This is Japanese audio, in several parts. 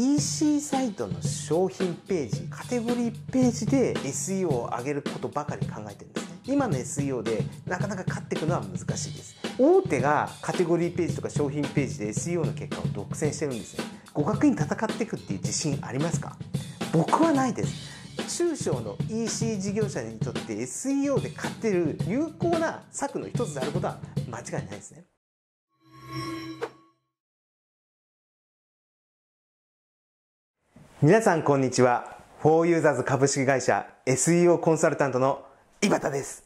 EC サイトの商品ページカテゴリーページで SEO を上げることばかり考えてるんですね今の SEO でなかなか勝っていくのは難しいです大手がカテゴリーページとか商品ページで SEO の結果を独占してるんですね互角に戦っていくっていう自信ありますか僕はないです中小の EC 事業者にとって SEO で勝てる有効な策の一つであることは間違いないですね。皆さんこんにちはフォーユーザーズ株式会社 SEO コンサルタントの井端です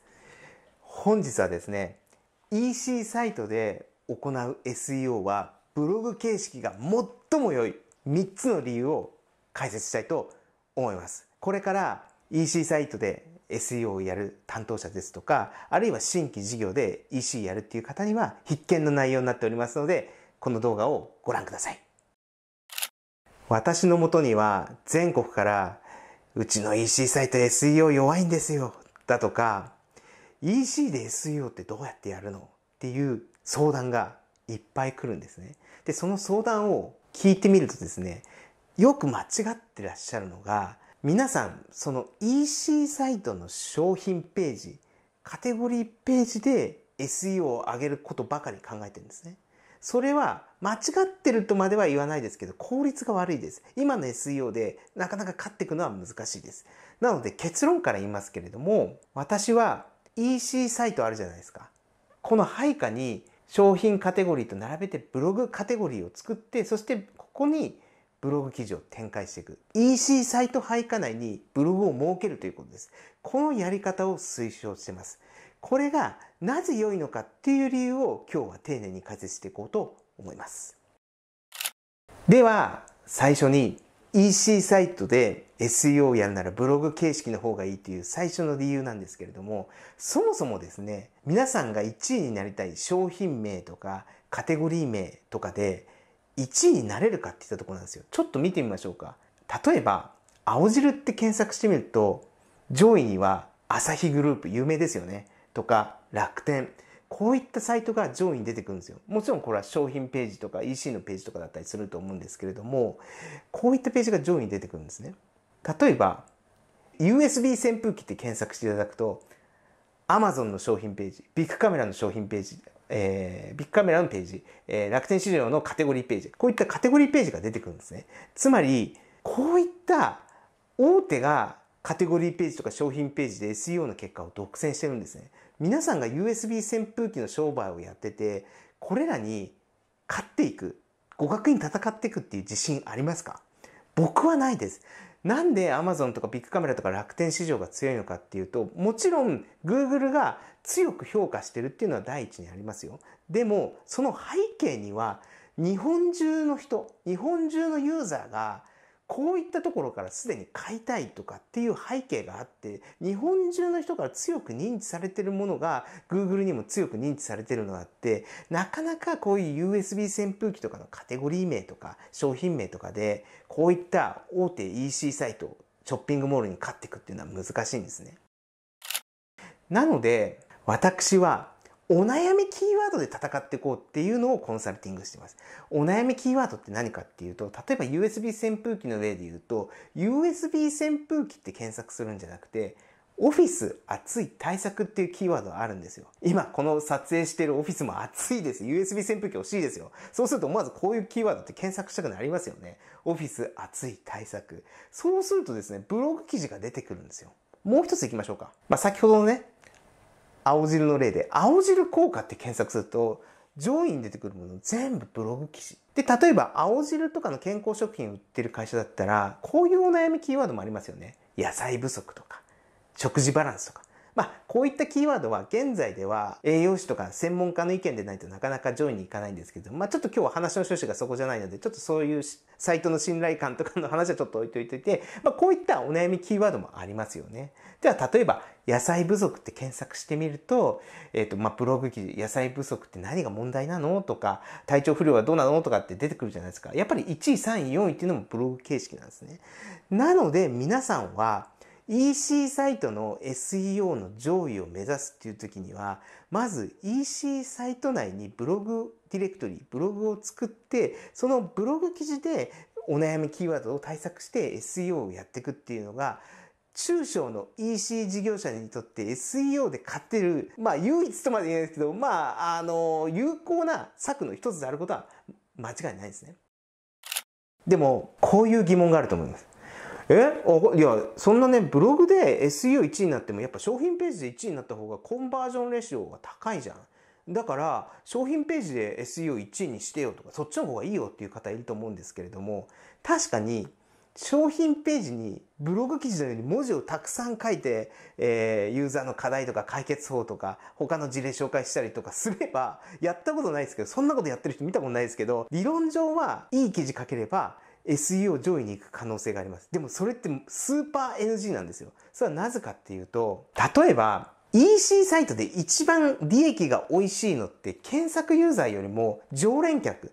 本日はですね EC サイトで行う SEO はブログ形式が最も良い3つの理由を解説したいと思いますこれから EC サイトで SEO をやる担当者ですとかあるいは新規事業で EC やるっていう方には必見の内容になっておりますのでこの動画をご覧ください私のもとには全国からうちの EC サイト SEO 弱いんですよだとか EC で SEO ってどうやってやるのっていう相談がいっぱい来るんですね。で、その相談を聞いてみるとですね、よく間違ってらっしゃるのが、皆さん、その EC サイトの商品ページ、カテゴリーページで SEO を上げることばかり考えてるんですね。それは間違ってるとまでは言わないですけど、効率が悪いです。今の SEO でなかなか勝っていくのは難しいです。なので結論から言いますけれども、私は EC サイトあるじゃないですか。この配下に商品カテゴリーと並べてブログカテゴリーを作って、そしてここにブログ記事を展開していく。EC サイト配下内にブログを設けるということです。このやり方を推奨しています。これがなぜ良いのかっていう理由を今日は丁寧に解説していこうと思います。では、最初に EC サイトで SEO をやるならブログ形式の方がいいという最初の理由なんですけれども、そもそもですね、皆さんが1位になりたい商品名とかカテゴリー名とかで1位になれるかっていったところなんですよ。ちょっと見てみましょうか。例えば、青汁って検索してみると、上位にはアサヒグループ有名ですよね。とか、楽天。こういったサイトが上位に出てくるんですよ。もちろんこれは商品ページとか EC のページとかだったりすると思うんですけれども、こういったページが上位に出てくるんですね。例えば、USB 扇風機って検索していただくと、Amazon の商品ページ、ビッグカメラの商品ページ、えー、ビッグカメラのページ、えー、楽天市場のカテゴリーページ、こういったカテゴリーページが出てくるんですね。つまり、こういった大手がカテゴリーページとか商品ページで SEO の結果を独占してるんですね。皆さんが USB 扇風機の商売をやってて、これらに勝っていく、互角に戦っていくっていう自信ありますか僕はないです。なんでアマゾンとかビッグカメラとか楽天市場が強いのかっていうと、もちろん Google が強く評価してるっていうのは第一にありますよ。でも、その背景には、日本中の人、日本中のユーザーがこういったところからすでに買いたいとかっていう背景があって、日本中の人から強く認知されてるものが Google にも強く認知されてるのがあって、なかなかこういう USB 扇風機とかのカテゴリー名とか商品名とかで、こういった大手 EC サイト、ショッピングモールに買っていくっていうのは難しいんですね。なので、私はお悩みキーワードで戦っていこうっていうのをコンサルティングしてます。お悩みキーワードって何かっていうと、例えば USB 扇風機の例で言うと、USB 扇風機って検索するんじゃなくて、オフィス暑い対策っていうキーワードがあるんですよ。今この撮影してるオフィスも暑いです。USB 扇風機欲しいですよ。そうすると思わずこういうキーワードって検索したくなりますよね。オフィス暑い対策。そうするとですね、ブログ記事が出てくるんですよ。もう一つ行きましょうか。まあ、先ほどのね、青汁の例で、青汁効果って検索すると、上位に出てくるもの全部ブログ記事。で、例えば青汁とかの健康食品売ってる会社だったら、こういうお悩みキーワードもありますよね。野菜不足とか、食事バランスとか。まあ、こういったキーワードは現在では栄養士とか専門家の意見でないとなかなか上位にいかないんですけど、まあ、ちょっと今日は話の趣旨がそこじゃないので、ちょっとそういうサイトの信頼感とかの話はちょっと置いといて、まあ、こういったお悩みキーワードもありますよね。では、例えば、野菜不足って検索してみると、えっ、ー、と、まあ、ブログ記事、野菜不足って何が問題なのとか、体調不良はどうなのとかって出てくるじゃないですか。やっぱり1位、3位、4位っていうのもブログ形式なんですね。なので、皆さんは、EC サイトの SEO の上位を目指すっていう時にはまず EC サイト内にブログディレクトリブログを作ってそのブログ記事でお悩みキーワードを対策して SEO をやっていくっていうのが中小の EC 事業者にとって SEO で買ってる、まあ唯一とまで言えないですけど、まあ、あの、有効な策の一つであることは間違いないですね。でも、こういう疑問があると思います。えあいやそんなねブログで SEO1 位になってもやっぱ商品ページで1位になった方がコンバージョンレシオが高いじゃん。だから商品ページで SEO1 位にしてよとかそっちの方がいいよっていう方いると思うんですけれども確かに商品ページにブログ記事のように文字をたくさん書いて、えー、ユーザーの課題とか解決法とか他の事例紹介したりとかすればやったことないですけどそんなことやってる人見たことないですけど理論上はいい記事書ければ SEO 上位に行く可能性があります。でもそれってスーパー NG なんですよ。それはなぜかっていうと、例えば EC サイトで一番利益が美味しいのって検索ユーザーよりも常連客、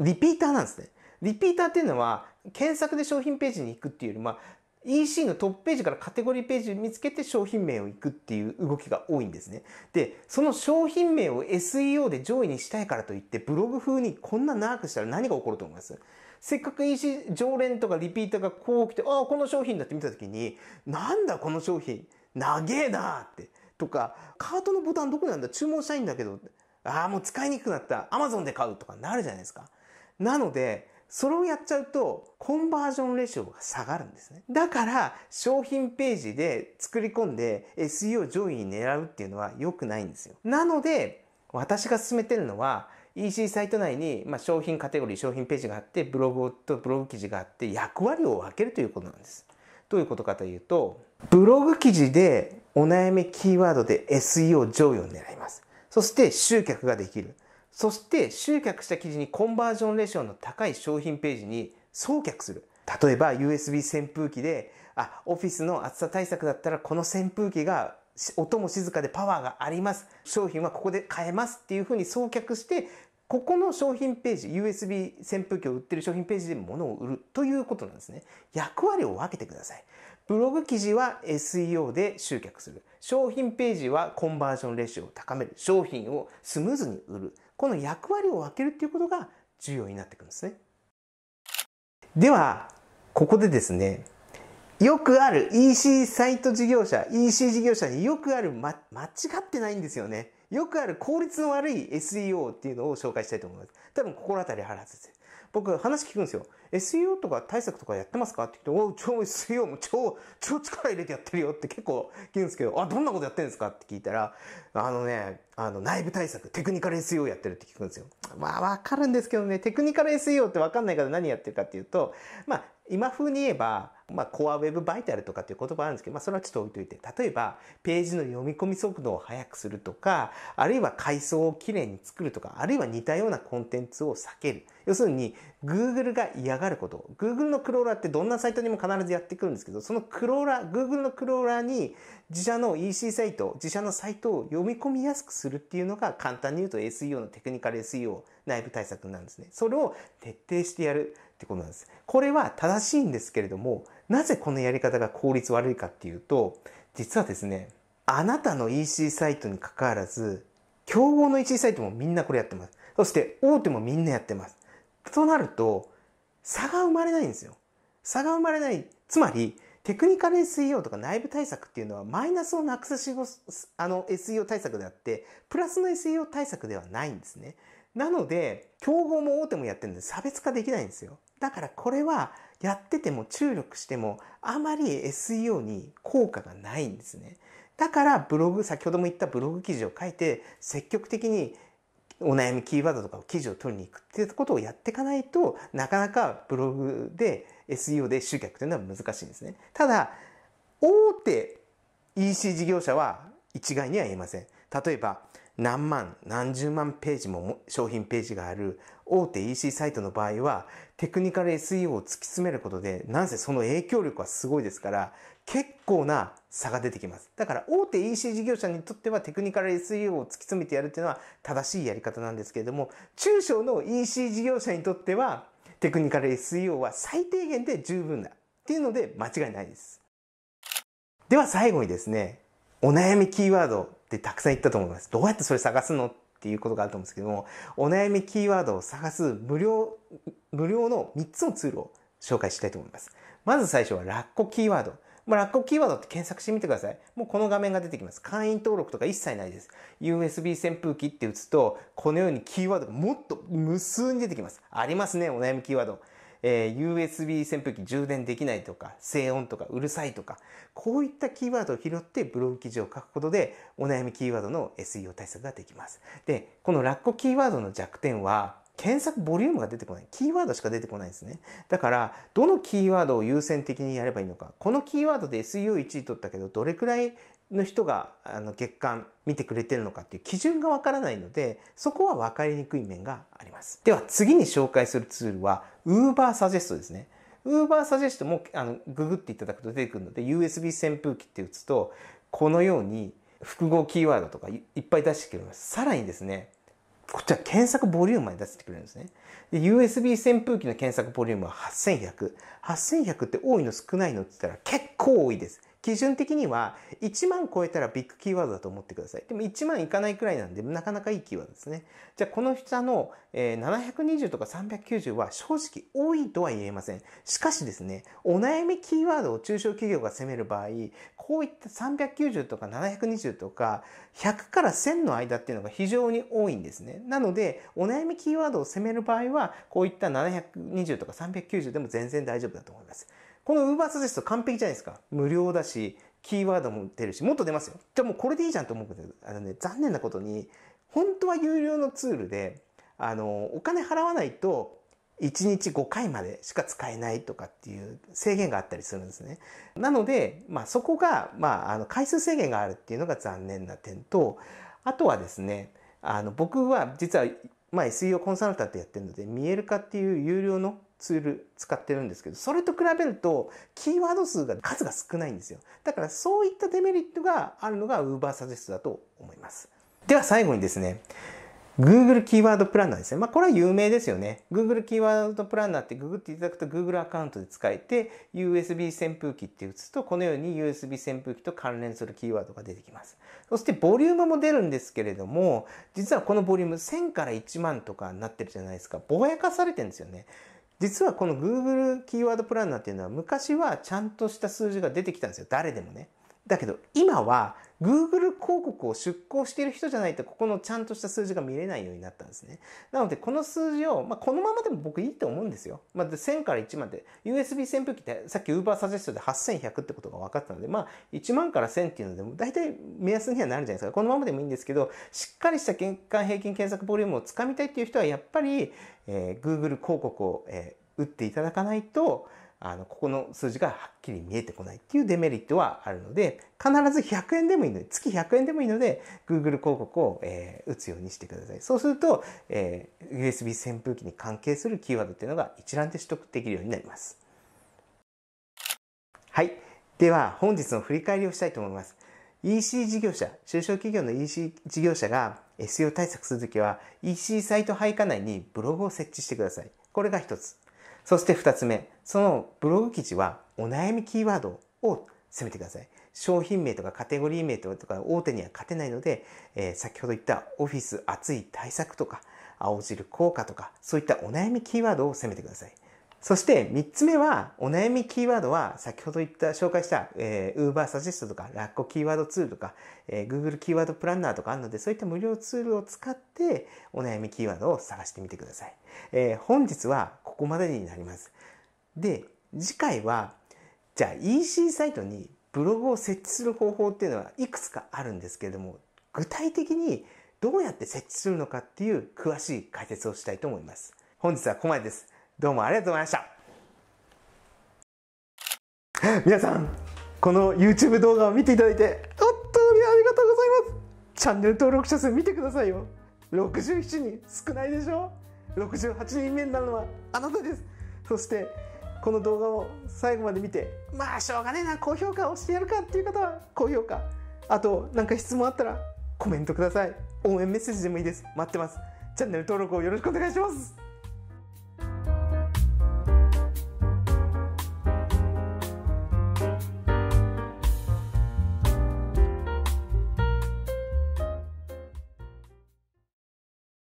リピーターなんですね。リピーターっていうのは検索で商品ページに行くっていうよりまあ EC のトップページからカテゴリーページ見つけて商品名を行くっていう動きが多いんですね。で、その商品名を SEO で上位にしたいからといってブログ風にこんな長くしたら何が起こると思いますせっかく e い常連とかリピーターがこう来て、ああ、この商品だって見た時に、なんだこの商品、長えなって。とか、カートのボタンどこなんだ注文したいんだけど、ああ、もう使いにくくなった。アマゾンで買うとかなるじゃないですか。なので、それをやっちゃうと、コンバージョンレシオが下がるんですね。だから、商品ページで作り込んで SEO 上位に狙うっていうのは良くないんですよ。なので、私が勧めてるのは、EC サイト内に、まあ、商品カテゴリー、商品ページがあって、ブログとブログ記事があって、役割を分けるということなんです。どういうことかというと、ブログ記事でお悩みキーワードで SEO 上位を狙います。そして集客ができる。そして集客した記事にコンバージョンレーションの高い商品ページに送客する。例えば USB 扇風機で、あ、オフィスの暑さ対策だったらこの扇風機が音も静かでパワーがあります。商品はここで買えますっていうふうに送客してここの商品ページ、USB 扇風機を売ってる商品ページで物を売るということなんですね。役割を分けてください。ブログ記事は SEO で集客する。商品ページはコンバージョンレシオを高める。商品をスムーズに売る。この役割を分けるっていうことが重要になってくるんですね。では、ここでですね、よくある EC サイト事業者、EC 事業者によくある、ま、間違ってないんですよね。よくある効率の悪い SEO っていうのを紹介したいと思います。多分心当たりあるはずです。僕話聞くんですよ。SEO とか対策とかやってますかって聞くと、おう、超 SEO も超、超力入れてやってるよって結構聞くんですけど、あ、どんなことやってるんですかって聞いたら、あのね、あの内部対策、テクニカル SEO やってるって聞くんですよ。まあわかるんですけどね、テクニカル SEO ってわかんないから何やってるかっていうと、まあ今風に言えば、まあ、コアウェブバイタルとかっていう言葉あるんですけど、まあ、それはちょっと置いといて、例えば、ページの読み込み速度を速くするとか、あるいは階層をきれいに作るとか、あるいは似たようなコンテンツを避ける。要するに、Google が嫌がること。Google のクローラーってどんなサイトにも必ずやってくるんですけど、そのクローラー、Google のクローラーに自社の EC サイト、自社のサイトを読み込みやすくするっていうのが、簡単に言うと SEO のテクニカル SEO 内部対策なんですね。それを徹底してやる。ってことなんです。これは正しいんですけれども、なぜこのやり方が効率悪いかっていうと、実はですね、あなたの EC サイトにかかわらず、競合の EC サイトもみんなこれやってます。そして大手もみんなやってます。となると、差が生まれないんですよ。差が生まれない。つまり、テクニカル SEO とか内部対策っていうのはマイナスをなくすあの SEO 対策であって、プラスの SEO 対策ではないんですね。なので、競合も大手もやってるんで差別化できないんですよ。だからこれはやってても注力してもあまり SEO に効果がないんですね。だからブログ、先ほども言ったブログ記事を書いて積極的にお悩みキーワードとかを記事を取りに行くっていうことをやっていかないとなかなかブログで SEO で集客というのは難しいんですね。ただ大手 EC 事業者は一概には言えません。例えば何万何十万ページも商品ページがある大手 EC サイトの場合は、テクニカル SEO を突き詰めることで、なんせその影響力はすごいですから、結構な差が出てきます。だから大手 EC 事業者にとってはテクニカル SEO を突き詰めてやるっていうのは正しいやり方なんですけれども、中小の EC 事業者にとっては、テクニカル SEO は最低限で十分だ。っていうので間違いないです。では最後にですね、お悩みキーワードってたくさん言ったと思います。どうやってそれ探すのっっていうことがあると思うんですけども、お悩みキーワードを探す無料、無料の3つのツールを紹介したいと思います。まず最初はラッコキーワード。まあ、ラッコキーワードって検索してみてください。もうこの画面が出てきます。会員登録とか一切ないです。USB 扇風機って打つと、このようにキーワードがもっと無数に出てきます。ありますね、お悩みキーワード。えー、USB 扇風機充電できないとか、静音とか、うるさいとか、こういったキーワードを拾ってブログ記事を書くことで、お悩みキーワードの SEO 対策ができます。で、このラッコキーワードの弱点は、検索ボリュームが出てこない。キーワードしか出てこないんですね。だから、どのキーワードを優先的にやればいいのか。このキーワードで SEO1 位取ったけど、どれくらいの人があの月間見てくれてるのかっていう基準がわからないのでそこはわかりにくい面がありますでは次に紹介するツールは Uber Suggest ですね Uber Suggest もあのググっていただくと出てくるので USB 扇風機って打つとこのように複合キーワードとかいっぱい出してくれますさらにですねこっちは検索ボリュームまで出してくれるんですね。で、USB 扇風機の検索ボリュームは8100。8100って多いの少ないのって言ったら結構多いです。基準的には1万超えたらビッグキーワードだと思ってください。でも1万いかないくらいなんで、なかなかいいキーワードですね。じゃあ、この下の、え720とか390は正直多いとは言えません。しかしですね、お悩みキーワードを中小企業が攻める場合、こういった390とか720とか、100から1000の間っていうのが非常に多いんですね。なので、お悩みキーワードを攻める場合は、こういった720とか390でも全然大丈夫だと思います。このウーバーサジェス完璧じゃないですか。無料だし、キーワードも出るし、もっと出ますよ。じゃあもうこれでいいじゃんと思うけど、あのね、残念なことに、本当は有料のツールで、あの、お金払わないと、1日5回までしか使えないとかっていう制限があったりするんですね。なので、まあそこが、まあ、あの、回数制限があるっていうのが残念な点と、あとはですね、あの、僕は実は、まあ SEO コンサルタントやってるので、見える化っていう有料のツール使ってるんですけど、それと比べると、キーワード数が数が少ないんですよ。だからそういったデメリットがあるのがウーバーサジェストだと思います。では最後にですね、Google キーワードプランナーですね。まあ、これは有名ですよね。Google キーワードプランナーってググっていただくと Google アカウントで使えて USB 扇風機って打つとこのように USB 扇風機と関連するキーワードが出てきます。そしてボリュームも出るんですけれども実はこのボリューム1000から1万とかになってるじゃないですか。ぼやかされてるんですよね。実はこの Google キーワードプランナーっていうのは昔はちゃんとした数字が出てきたんですよ。誰でもね。だけど今は Google 広告を出稿している人じゃないと、ここのちゃんとした数字が見れないようになったんですね。なので、この数字を、まあ、このままでも僕いいと思うんですよ。まあ、1000から1万で、USB 扇風機って、さっき Uber サジェストで8100ってことが分かったので、まあ、1万から1000っていうので、も大体目安にはなるじゃないですか。このままでもいいんですけど、しっかりした月間平均検索ボリュームをつかみたいっていう人は、やっぱり、えー、Google 広告を、えー、打っていただかないと、あのここの数字がはっきり見えてこないっていうデメリットはあるので必ず100円でもいいので月100円でもいいので Google 広告を、えー、打つようにしてくださいそうすると、えー、USB 扇風機に関係するキーワードっていうのが一覧で取得できるようになりますはいでは本日の振り返りをしたいと思います EC 事業者中小企業の EC 事業者が SEO 対策するときは EC サイト配下内にブログを設置してくださいこれが一つそして二つ目、そのブログ記事はお悩みキーワードを攻めてください。商品名とかカテゴリー名とか大手には勝てないので、えー、先ほど言ったオフィス熱い対策とか、青汁効果とか、そういったお悩みキーワードを攻めてください。そして3つ目は、お悩みキーワードは、先ほど言った、紹介した、えー、Uber Suggest とか、ラッコキーワードツールとか、えー、Google キーワードプランナーとかあるので、そういった無料ツールを使って、お悩みキーワードを探してみてください。えー、本日は、ここまでになります。で、次回は、じゃあ EC サイトにブログを設置する方法っていうのはいくつかあるんですけれども、具体的にどうやって設置するのかっていう詳しい解説をしたいと思います。本日はここまでです。どうもありがとうございました。皆さん、この YouTube 動画を見ていただいて、本当にありがとうございます。チャンネル登録者数見てくださいよ。67人少ないでしょ68人目になるのはあなたですそしてこの動画を最後まで見てまあしょうがねえな高評価をしてやるかっていう方は高評価あと何か質問あったらコメントください応援メッセージでもいいです待ってますチャンネル登録をよろしくお願いします